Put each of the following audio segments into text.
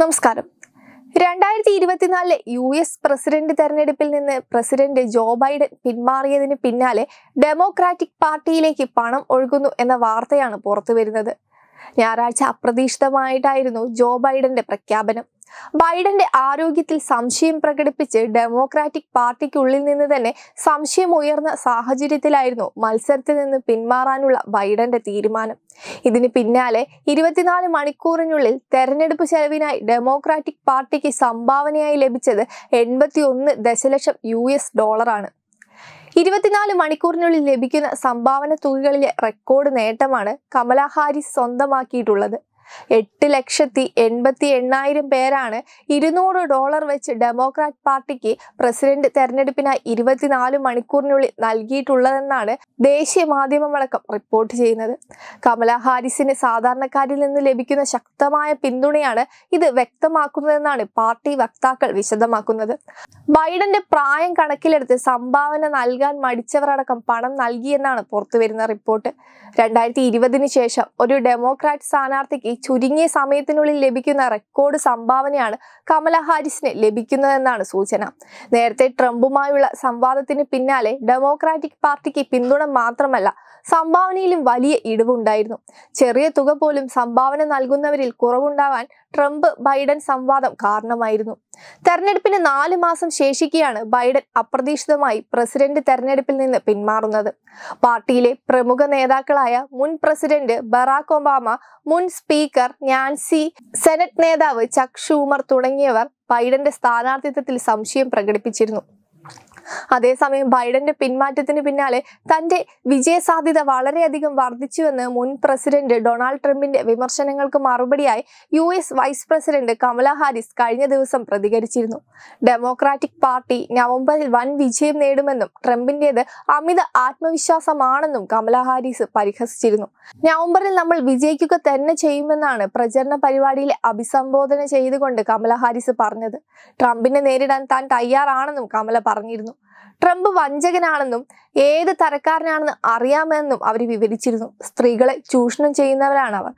നമസ്കാരം രണ്ടായിരത്തി ഇരുപത്തിനാലിലെ യു എസ് പ്രസിഡന്റ് തെരഞ്ഞെടുപ്പിൽ നിന്ന് പ്രസിഡന്റ് ജോ ബൈഡൻ പിന്മാറിയതിന് പിന്നാലെ ഡെമോക്രാറ്റിക് പാർട്ടിയിലേക്ക് പണം ഒഴുകുന്നു എന്ന വാർത്തയാണ് പുറത്തുവരുന്നത് ഞായറാഴ്ച അപ്രതീക്ഷിതമായിട്ടായിരുന്നു ജോ ബൈഡന്റെ പ്രഖ്യാപനം ബൈഡന്റെ ആരോഗ്യത്തിൽ സംശയം പ്രകടിപ്പിച്ച് ഡെമോക്രാറ്റിക് പാർട്ടിക്കുള്ളിൽ നിന്ന് തന്നെ സംശയം ഉയർന്ന സാഹചര്യത്തിലായിരുന്നു മത്സരത്തിൽ നിന്ന് പിന്മാറാനുള്ള ബൈഡന്റെ തീരുമാനം ഇതിന് പിന്നാലെ ഇരുപത്തിനാല് മണിക്കൂറിനുള്ളിൽ തെരഞ്ഞെടുപ്പ് ചെലവിനായി ഡെമോക്രാറ്റിക് പാർട്ടിക്ക് സംഭാവനയായി ലഭിച്ചത് എൺപത്തിയൊന്ന് ദശലക്ഷം യു ഡോളറാണ് ഇരുപത്തിനാല് മണിക്കൂറിനുള്ളിൽ ലഭിക്കുന്ന സംഭാവന തുകകളിലെ റെക്കോർഡ് നേട്ടമാണ് കമലാ ഹാരിസ് സ്വന്തമാക്കിയിട്ടുള്ളത് എട്ട് ലക്ഷത്തി എൺപത്തി എണ്ണായിരം പേരാണ് ഇരുന്നൂറ് ഡോളർ വെച്ച് ഡെമോക്രാറ്റ് പാർട്ടിക്ക് പ്രസിഡന്റ് തെരഞ്ഞെടുപ്പിനായി ഇരുപത്തിനാല് മണിക്കൂറിനുള്ളിൽ നൽകിയിട്ടുള്ളതെന്നാണ് ദേശീയ മാധ്യമങ്ങളടക്കം റിപ്പോർട്ട് ചെയ്യുന്നത് കമല ഹാരിസിന് സാധാരണക്കാരിൽ നിന്ന് ലഭിക്കുന്ന ശക്തമായ പിന്തുണയാണ് ഇത് വ്യക്തമാക്കുന്നതെന്നാണ് പാർട്ടി വക്താക്കൾ വിശദമാക്കുന്നത് ബൈഡന്റെ പ്രായം കണക്കിലെടുത്ത് സംഭാവന നൽകാൻ മടിച്ചവരടക്കം പണം നൽകിയെന്നാണ് പുറത്തുവരുന്ന റിപ്പോർട്ട് രണ്ടായിരത്തി ഇരുപതിന് ശേഷം ഒരു ഡെമോക്രാറ്റ് സ്ഥാനാർത്ഥിക്ക് ചുരുങ്ങിയ സമയത്തിനുള്ളിൽ ലഭിക്കുന്ന റെക്കോർഡ് സംഭാവനയാണ് കമല ഹാരിസിന് ലഭിക്കുന്നതെന്നാണ് സൂചന നേരത്തെ ട്രംപുമായുള്ള സംവാദത്തിന് പിന്നാലെ ഡെമോക്രാറ്റിക് പാർട്ടിക്ക് പിന്തുണ മാത്രമല്ല സംഭാവനയിലും വലിയ ഇടിവുണ്ടായിരുന്നു ചെറിയ തുക പോലും സംഭാവന നൽകുന്നവരിൽ കുറവുണ്ടാവാൻ ട്രംപ് ബൈഡൻ സംവാദം കാരണമായിരുന്നു തെരഞ്ഞെടുപ്പിന് നാല് മാസം ശേഷിക്കുകയാണ് ബൈഡൻ അപ്രതീക്ഷിതമായി പ്രസിഡന്റ് തെരഞ്ഞെടുപ്പിൽ നിന്ന് പിന്മാറുന്നത് പാർട്ടിയിലെ പ്രമുഖ നേതാക്കളായ മുൻ പ്രസിഡന്റ് ബറാക് ഒബാമ മുൻ സ്പീക്കർ നാൻസി സെനറ്റ് നേതാവ് ചക് ഷൂമർ തുടങ്ങിയവർ ബൈഡന്റെ സ്ഥാനാർത്ഥിത്വത്തിൽ സംശയം പ്രകടിപ്പിച്ചിരുന്നു അതേസമയം ബൈഡന്റെ പിന്മാറ്റത്തിന് പിന്നാലെ തന്റെ വിജയസാധ്യത വളരെയധികം വർദ്ധിച്ചുവെന്ന് മുൻ പ്രസിഡന്റ് ഡൊണാൾഡ് ട്രംപിന്റെ വിമർശനങ്ങൾക്ക് മറുപടിയായി U S vice president Kamala Harris കഴിഞ്ഞ ദിവസം പ്രതികരിച്ചിരുന്നു ഡെമോക്രാറ്റിക് പാർട്ടി നവംബറിൽ വൻ വിജയം നേടുമെന്നും ട്രംപിന്റേത് അമിത ആത്മവിശ്വാസമാണെന്നും കമല ഹാരിസ് പരിഹസിച്ചിരുന്നു നവംബറിൽ നമ്മൾ വിജയിക്കുക തന്നെ ചെയ്യുമെന്നാണ് പ്രചരണ പരിപാടിയിൽ അഭിസംബോധന ചെയ്തുകൊണ്ട് കമല ഹാരിസ് പറഞ്ഞത് ട്രംപിനെ നേരിടാൻ താൻ തയ്യാറാണെന്നും കമല പറഞ്ഞിരുന്നു ട്രംപ് വഞ്ചകനാണെന്നും ഏത് തരക്കാരനാണെന്ന് അറിയാമെന്നും അവർ വിവരിച്ചിരുന്നു സ്ത്രീകളെ ചൂഷണം ചെയ്യുന്നവരാണ് അവർ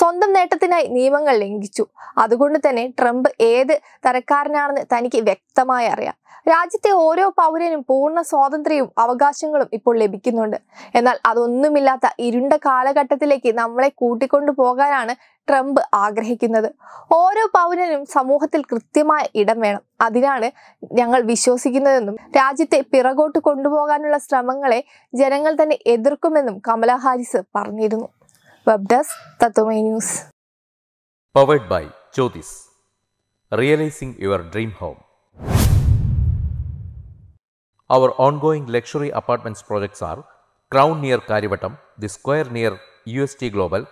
സ്വന്തം നേട്ടത്തിനായി നിയമങ്ങൾ ലംഘിച്ചു അതുകൊണ്ട് തന്നെ ട്രംപ് ഏത് തരക്കാരനാണെന്ന് തനിക്ക് വ്യക്തമായി അറിയാം രാജ്യത്തെ ഓരോ പൗരനും പൂർണ്ണ സ്വാതന്ത്ര്യവും അവകാശങ്ങളും ഇപ്പോൾ ലഭിക്കുന്നുണ്ട് എന്നാൽ അതൊന്നുമില്ലാത്ത ഇരുണ്ട കാലഘട്ടത്തിലേക്ക് നമ്മളെ കൂട്ടിക്കൊണ്ടു പോകാനാണ് ട്രംപ് ആഗ്രഹിക്കുന്നത് ഓരോ പൗരനും സമൂഹത്തിൽ കൃത്യമായ ഇടം വേണം അതിനാണ് ഞങ്ങൾ വിശ്വസിക്കുന്നതെന്നും രാജ്യത്തെ പിറകോട്ട് കൊണ്ടുപോകാനുള്ള ശ്രമങ്ങളെ ജനങ്ങൾ തന്നെ എതിർക്കുമെന്നും കമല ഹാരിസ് പറഞ്ഞിരുന്നു web desk Tatwamayi news powered by Jyothis realising your dream home our ongoing luxury apartments projects are crown near Kariavattom the square near U S T global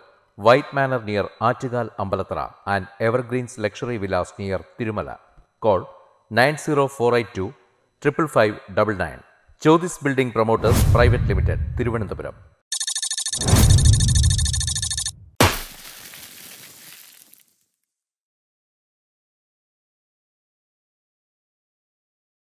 white manor near Attukal Ambalathara and evergreens luxury villas near Thirumala call nine zero four eight two triple five double nine Jyothis building promoters private limited Thiruvananthapuram